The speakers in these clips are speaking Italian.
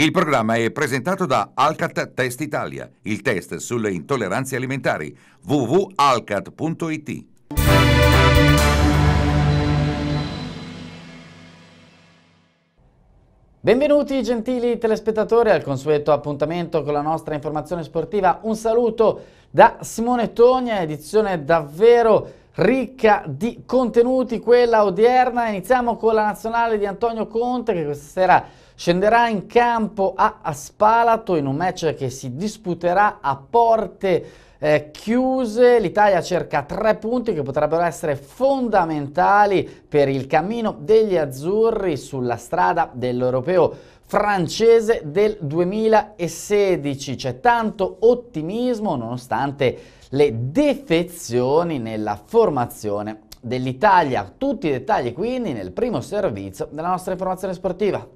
Il programma è presentato da Alcat Test Italia, il test sulle intolleranze alimentari, www.alcat.it. Benvenuti gentili telespettatori al consueto appuntamento con la nostra informazione sportiva. Un saluto da Simone Togna, edizione davvero ricca di contenuti quella odierna. Iniziamo con la nazionale di Antonio Conte che questa sera scenderà in campo a Spalato in un match che si disputerà a porte eh, chiuse. L'Italia cerca tre punti che potrebbero essere fondamentali per il cammino degli azzurri sulla strada dell'europeo francese del 2016. C'è tanto ottimismo nonostante le defezioni nella formazione dell'Italia. Tutti i dettagli quindi nel primo servizio della nostra informazione sportiva.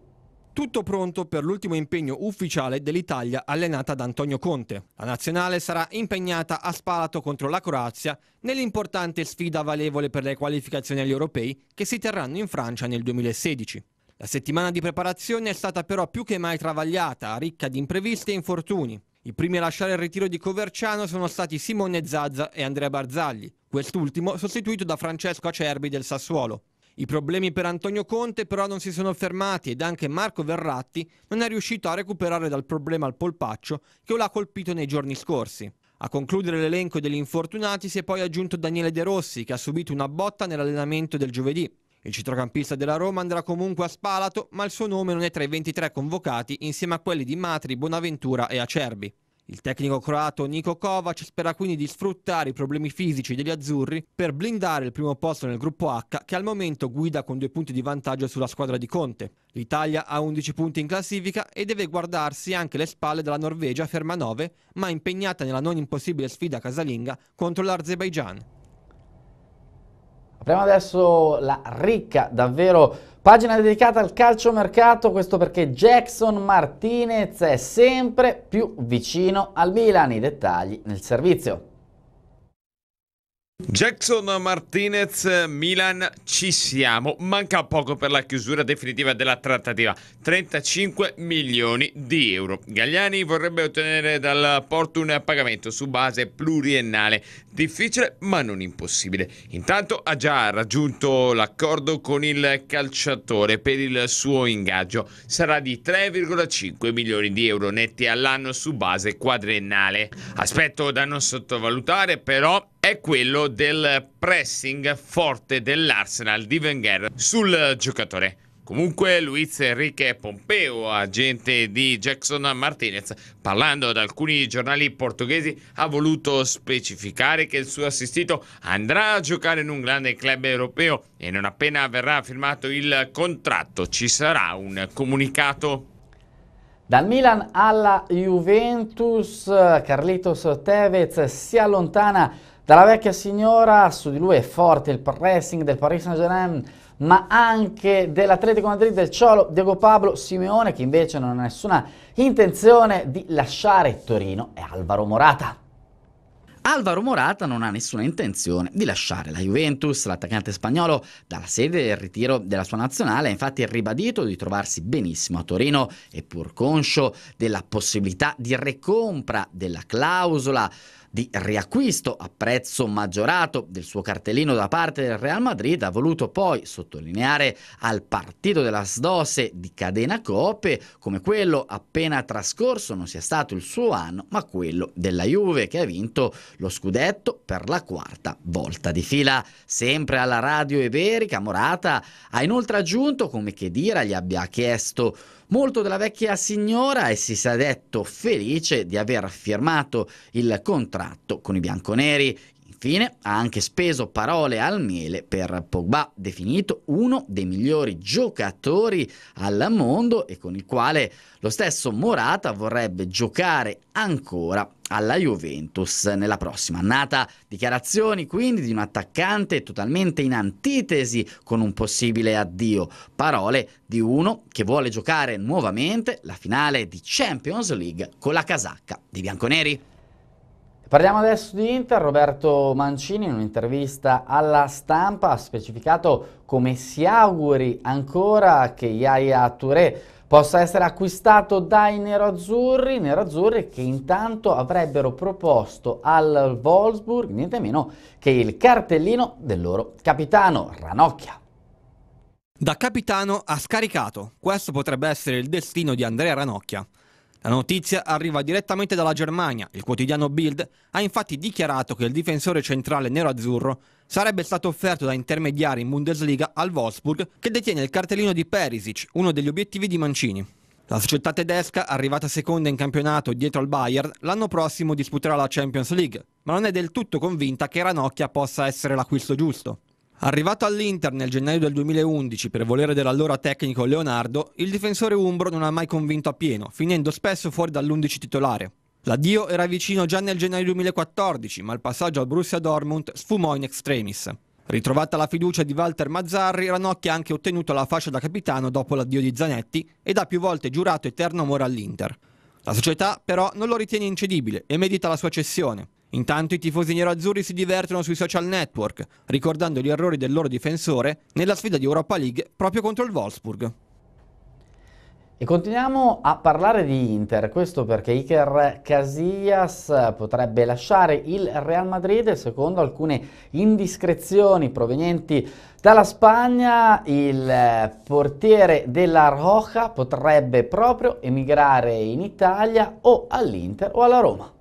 Tutto pronto per l'ultimo impegno ufficiale dell'Italia allenata da Antonio Conte. La nazionale sarà impegnata a Spalato contro la Croazia nell'importante sfida valevole per le qualificazioni agli europei che si terranno in Francia nel 2016. La settimana di preparazione è stata però più che mai travagliata, ricca di imprevisti e infortuni. I primi a lasciare il ritiro di Coverciano sono stati Simone Zazza e Andrea Barzagli, quest'ultimo sostituito da Francesco Acerbi del Sassuolo. I problemi per Antonio Conte però non si sono fermati ed anche Marco Verratti non è riuscito a recuperare dal problema al polpaccio che lo ha colpito nei giorni scorsi. A concludere l'elenco degli infortunati si è poi aggiunto Daniele De Rossi che ha subito una botta nell'allenamento del giovedì. Il centrocampista della Roma andrà comunque a Spalato, ma il suo nome non è tra i 23 convocati insieme a quelli di Matri, Bonaventura e Acerbi. Il tecnico croato Niko Kovac spera quindi di sfruttare i problemi fisici degli azzurri per blindare il primo posto nel gruppo H che al momento guida con due punti di vantaggio sulla squadra di Conte. L'Italia ha 11 punti in classifica e deve guardarsi anche le spalle della Norvegia ferma 9 ma impegnata nella non impossibile sfida casalinga contro l'Azerbaijan. Apriamo adesso la ricca, davvero, pagina dedicata al calciomercato, questo perché Jackson Martinez è sempre più vicino al Milan, i dettagli nel servizio. Jackson Martinez, Milan, ci siamo. Manca poco per la chiusura definitiva della trattativa. 35 milioni di euro. Gagliani vorrebbe ottenere dal Porto un pagamento su base pluriennale. Difficile ma non impossibile. Intanto ha già raggiunto l'accordo con il calciatore per il suo ingaggio. Sarà di 3,5 milioni di euro netti all'anno su base quadriennale. Aspetto da non sottovalutare però è quello del pressing forte dell'Arsenal di Wenger sul giocatore. Comunque Luiz Enrique Pompeo, agente di Jackson Martinez, parlando ad alcuni giornali portoghesi, ha voluto specificare che il suo assistito andrà a giocare in un grande club europeo e non appena verrà firmato il contratto ci sarà un comunicato. Dal Milan alla Juventus, Carlitos Tevez si allontana dalla vecchia signora su di lui è forte il pressing del Paris Saint-Germain, ma anche dell'Atletico Madrid del Ciolo Diego Pablo Simeone, che invece non ha nessuna intenzione di lasciare Torino, è Alvaro Morata. Alvaro Morata non ha nessuna intenzione di lasciare la Juventus. L'attaccante spagnolo, dalla sede del ritiro della sua nazionale, ha infatti ribadito di trovarsi benissimo a Torino e pur conscio della possibilità di recompra della clausola di riacquisto a prezzo maggiorato del suo cartellino da parte del Real Madrid, ha voluto poi sottolineare al partito della Sdose di Cadena Cope come quello appena trascorso non sia stato il suo anno, ma quello della Juve che ha vinto lo scudetto per la quarta volta di fila. Sempre alla radio iberica, Morata ha inoltre aggiunto come che Dira gli abbia chiesto molto della vecchia signora e si sa detto felice di aver firmato il contratto con i bianconeri. Infine, ha anche speso parole al miele per Pogba, definito uno dei migliori giocatori al mondo e con il quale lo stesso Morata vorrebbe giocare ancora alla Juventus nella prossima annata. Dichiarazioni quindi di un attaccante totalmente in antitesi con un possibile addio. Parole di uno che vuole giocare nuovamente la finale di Champions League con la casacca dei bianconeri. Parliamo adesso di Inter, Roberto Mancini in un'intervista alla stampa ha specificato come si auguri ancora che Yaya Touré possa essere acquistato dai neroazzurri, neroazzurri che intanto avrebbero proposto al Wolfsburg niente meno che il cartellino del loro capitano Ranocchia. Da capitano ha scaricato, questo potrebbe essere il destino di Andrea Ranocchia. La notizia arriva direttamente dalla Germania. Il quotidiano Bild ha infatti dichiarato che il difensore centrale nero-azzurro sarebbe stato offerto da intermediari in Bundesliga al Wolfsburg, che detiene il cartellino di Perisic, uno degli obiettivi di Mancini. La società tedesca, arrivata seconda in campionato dietro al Bayern, l'anno prossimo disputerà la Champions League, ma non è del tutto convinta che Ranocchia possa essere l'acquisto giusto. Arrivato all'Inter nel gennaio del 2011 per volere dell'allora tecnico Leonardo, il difensore umbro non ha mai convinto appieno, finendo spesso fuori dall'11 titolare. L'addio era vicino già nel gennaio 2014, ma il passaggio al Borussia Dortmund sfumò in extremis. Ritrovata la fiducia di Walter Mazzarri, Ranocchi ha anche ottenuto la fascia da capitano dopo l'addio di Zanetti ed ha più volte giurato eterno amore all'Inter. La società però non lo ritiene incedibile e medita la sua cessione. Intanto i tifosi nerazzurri si divertono sui social network, ricordando gli errori del loro difensore nella sfida di Europa League proprio contro il Wolfsburg. E continuiamo a parlare di Inter, questo perché Iker Casillas potrebbe lasciare il Real Madrid secondo alcune indiscrezioni provenienti dalla Spagna, il portiere della Roja potrebbe proprio emigrare in Italia o all'Inter o alla Roma.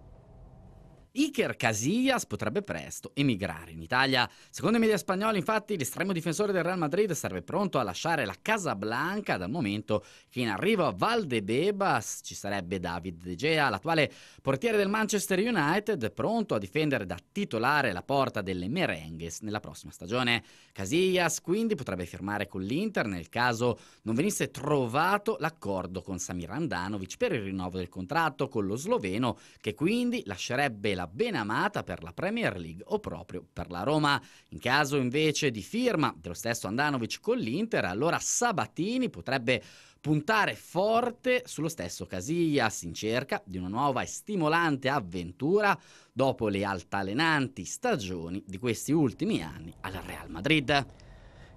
Iker Casillas potrebbe presto emigrare in Italia. Secondo i media spagnoli, infatti, l'estremo difensore del Real Madrid sarebbe pronto a lasciare la Casa Blanca dal momento che in arrivo a Valdebebas ci sarebbe David De Gea, l'attuale portiere del Manchester United, pronto a difendere da titolare la porta delle Merengues nella prossima stagione. Casillas quindi potrebbe firmare con l'Inter nel caso non venisse trovato l'accordo con Samir Andanovic per il rinnovo del contratto con lo sloveno, che quindi lascerebbe la quella ben amata per la Premier League o proprio per la Roma. In caso invece di firma dello stesso Andanovic con l'Inter, allora Sabatini potrebbe puntare forte sullo stesso Casillas in cerca di una nuova e stimolante avventura dopo le altalenanti stagioni di questi ultimi anni al Real Madrid.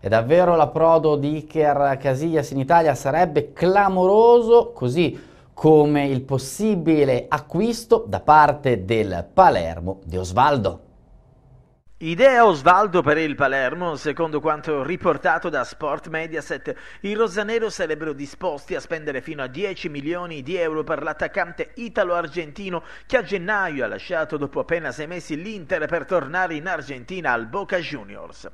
E davvero l'approdo di Iker Casillas in Italia sarebbe clamoroso, così come il possibile acquisto da parte del Palermo di Osvaldo. Idea Osvaldo per il Palermo, secondo quanto riportato da Sport Mediaset, i rosanero sarebbero disposti a spendere fino a 10 milioni di euro per l'attaccante italo-argentino che a gennaio ha lasciato dopo appena sei mesi l'Inter per tornare in Argentina al Boca Juniors.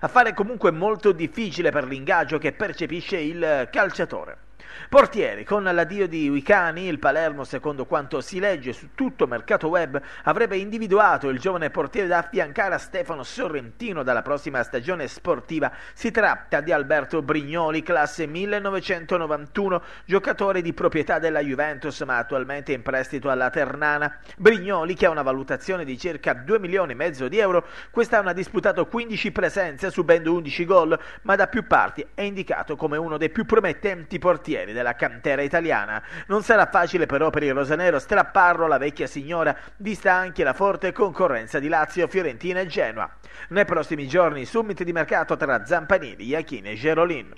Affare comunque molto difficile per l'ingaggio che percepisce il calciatore. Portieri, con l'addio di Wicani, il Palermo, secondo quanto si legge su tutto il mercato web, avrebbe individuato il giovane portiere da affiancare a Stefano Sorrentino dalla prossima stagione sportiva. Si tratta di Alberto Brignoli, classe 1991, giocatore di proprietà della Juventus, ma attualmente in prestito alla Ternana. Brignoli, che ha una valutazione di circa 2 milioni e mezzo di euro, quest'anno ha disputato 15 presenze, subendo 11 gol, ma da più parti è indicato come uno dei più promettenti portieri portieri della cantera italiana. Non sarà facile però per il Rosanero strapparlo alla vecchia signora, vista anche la forte concorrenza di Lazio, Fiorentina e Genoa. Nei prossimi giorni summit di mercato tra Zampanini, Iachini e Gerolin.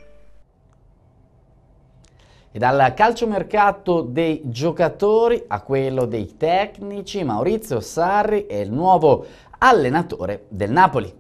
E dal calciomercato dei giocatori a quello dei tecnici, Maurizio Sarri è il nuovo allenatore del Napoli.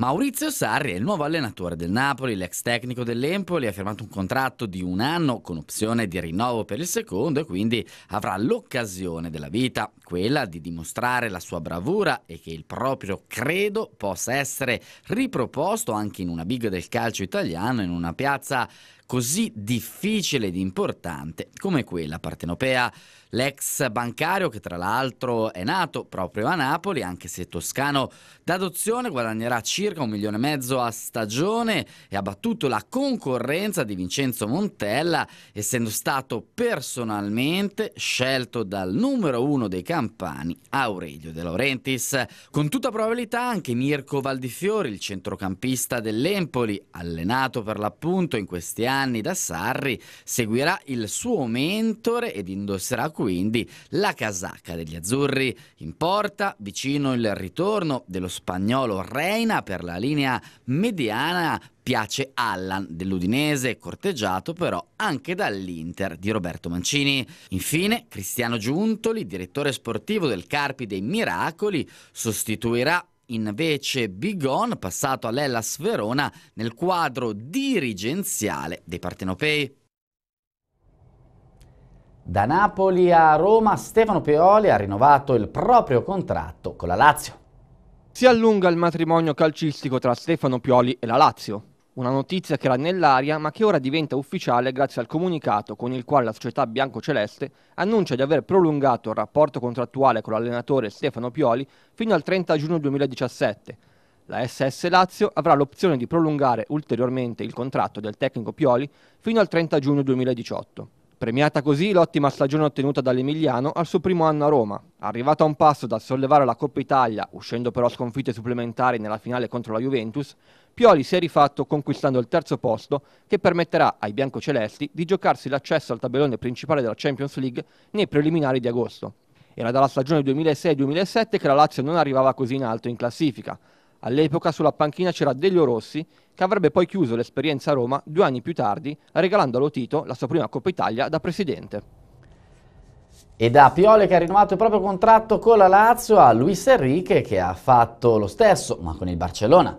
Maurizio Sarri è il nuovo allenatore del Napoli, l'ex tecnico dell'Empoli, ha firmato un contratto di un anno con opzione di rinnovo per il secondo e quindi avrà l'occasione della vita, quella di dimostrare la sua bravura e che il proprio credo possa essere riproposto anche in una big del calcio italiano, in una piazza così difficile ed importante come quella partenopea. L'ex bancario, che tra l'altro è nato proprio a Napoli, anche se toscano d'adozione, guadagnerà circa un milione e mezzo a stagione e ha battuto la concorrenza di Vincenzo Montella, essendo stato personalmente scelto dal numero uno dei campani Aurelio De Laurentiis. Con tutta probabilità anche Mirko Valdifiori, il centrocampista dell'Empoli, allenato per l'appunto in questi anni anni da Sarri seguirà il suo mentore ed indosserà quindi la casacca degli azzurri. In porta, vicino il ritorno dello spagnolo Reina per la linea mediana piace Allan dell'Udinese, corteggiato però anche dall'Inter di Roberto Mancini. Infine, Cristiano Giuntoli, direttore sportivo del Carpi dei Miracoli, sostituirà invece Bigon, passato all'Ellas Verona nel quadro dirigenziale dei partenopei. Da Napoli a Roma, Stefano Peoli ha rinnovato il proprio contratto con la Lazio. Si allunga il matrimonio calcistico tra Stefano Pioli e la Lazio. Una notizia che era nell'aria ma che ora diventa ufficiale grazie al comunicato con il quale la società biancoceleste annuncia di aver prolungato il rapporto contrattuale con l'allenatore Stefano Pioli fino al 30 giugno 2017. La SS Lazio avrà l'opzione di prolungare ulteriormente il contratto del tecnico Pioli fino al 30 giugno 2018. Premiata così l'ottima stagione ottenuta dall'Emiliano al suo primo anno a Roma, arrivato a un passo dal sollevare la Coppa Italia, uscendo però sconfitte supplementari nella finale contro la Juventus, Pioli si è rifatto conquistando il terzo posto che permetterà ai biancocelesti di giocarsi l'accesso al tabellone principale della Champions League nei preliminari di agosto. Era dalla stagione 2006-2007 che la Lazio non arrivava così in alto in classifica, All'epoca sulla panchina c'era Delio Rossi, che avrebbe poi chiuso l'esperienza a Roma due anni più tardi, regalando a Lotito la sua prima Coppa Italia da presidente. E da Piole che ha rinnovato il proprio contratto con la Lazio a Luis Enrique che ha fatto lo stesso, ma con il Barcellona.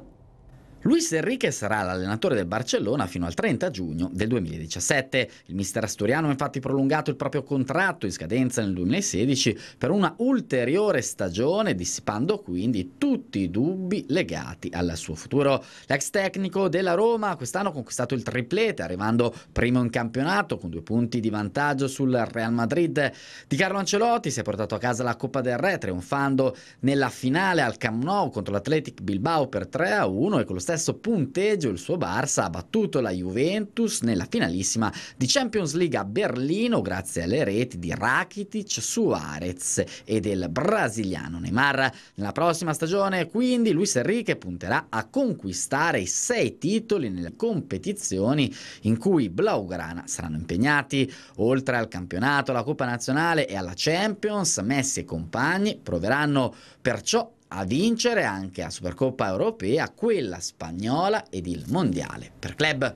Luis Enrique sarà l'allenatore del Barcellona fino al 30 giugno del 2017. Il mister asturiano ha infatti prolungato il proprio contratto in scadenza nel 2016 per una ulteriore stagione, dissipando quindi tutti i dubbi legati al suo futuro. L'ex tecnico della Roma quest'anno ha conquistato il triplete, arrivando primo in campionato con due punti di vantaggio sul Real Madrid. Di Carlo Ancelotti si è portato a casa la Coppa del Re, trionfando nella finale al Camp Nou contro l'Athletic Bilbao per 3-1 e con lo stesso stesso punteggio il suo Barça ha battuto la Juventus nella finalissima di Champions League a Berlino grazie alle reti di Rakitic, Suarez e del brasiliano Neymar. Nella prossima stagione quindi Luis Enrique punterà a conquistare i sei titoli nelle competizioni in cui Blaugrana saranno impegnati. Oltre al campionato, alla Coppa Nazionale e alla Champions, Messi e compagni proveranno perciò a vincere anche la Supercoppa europea, quella spagnola ed il Mondiale per club.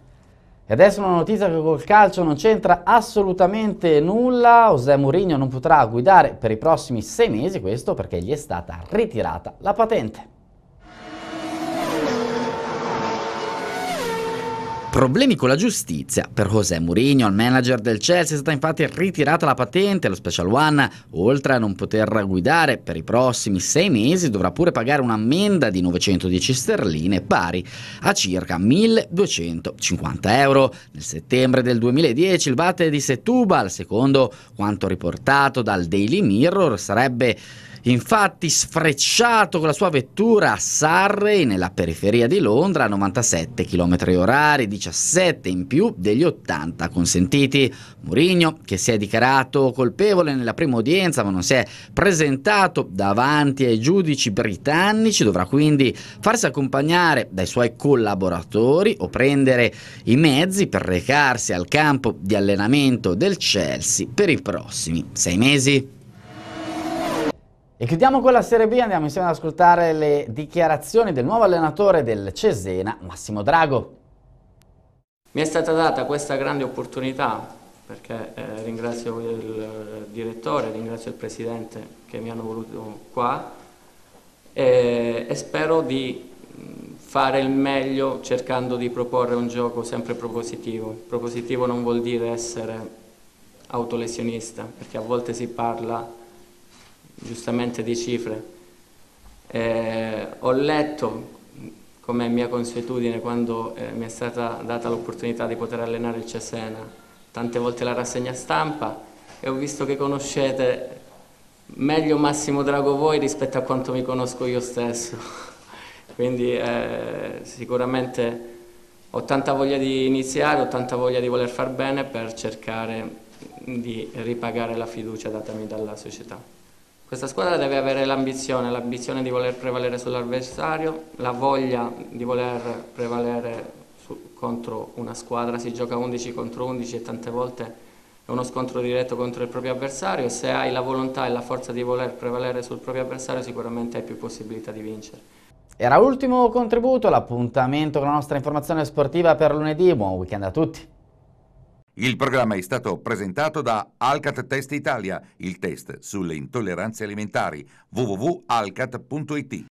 E adesso una notizia che col calcio non c'entra assolutamente nulla, José Mourinho non potrà guidare per i prossimi sei mesi questo perché gli è stata ritirata la patente. Problemi con la giustizia. Per José Mourinho, il manager del Chelsea, è stata infatti ritirata la patente. Lo Special One, oltre a non poter guidare per i prossimi sei mesi, dovrà pure pagare un'ammenda di 910 sterline pari a circa 1250 euro. Nel settembre del 2010 il batte di Setúbal, secondo quanto riportato dal Daily Mirror, sarebbe Infatti, sfrecciato con la sua vettura a Surrey, nella periferia di Londra, a 97 km orari, 17 in più degli 80 consentiti. Mourinho, che si è dichiarato colpevole nella prima udienza ma non si è presentato davanti ai giudici britannici, dovrà quindi farsi accompagnare dai suoi collaboratori o prendere i mezzi per recarsi al campo di allenamento del Chelsea per i prossimi sei mesi. E chiudiamo con la Serie B, andiamo insieme ad ascoltare le dichiarazioni del nuovo allenatore del Cesena, Massimo Drago. Mi è stata data questa grande opportunità perché eh, ringrazio il eh, direttore, ringrazio il presidente che mi hanno voluto qua e, e spero di mm, fare il meglio cercando di proporre un gioco sempre propositivo. Propositivo non vuol dire essere autolesionista perché a volte si parla giustamente di cifre. Eh, ho letto, come mia consuetudine, quando eh, mi è stata data l'opportunità di poter allenare il Cesena, tante volte la rassegna stampa e ho visto che conoscete meglio Massimo Drago voi rispetto a quanto mi conosco io stesso. Quindi eh, sicuramente ho tanta voglia di iniziare, ho tanta voglia di voler far bene per cercare di ripagare la fiducia datami dalla società. Questa squadra deve avere l'ambizione, l'ambizione di voler prevalere sull'avversario, la voglia di voler prevalere su, contro una squadra, si gioca 11 contro 11 e tante volte è uno scontro diretto contro il proprio avversario se hai la volontà e la forza di voler prevalere sul proprio avversario sicuramente hai più possibilità di vincere. Era l'ultimo contributo, l'appuntamento con la nostra informazione sportiva per lunedì, buon weekend a tutti! Il programma è stato presentato da Alcat Test Italia, il test sulle intolleranze alimentari www.alcat.it.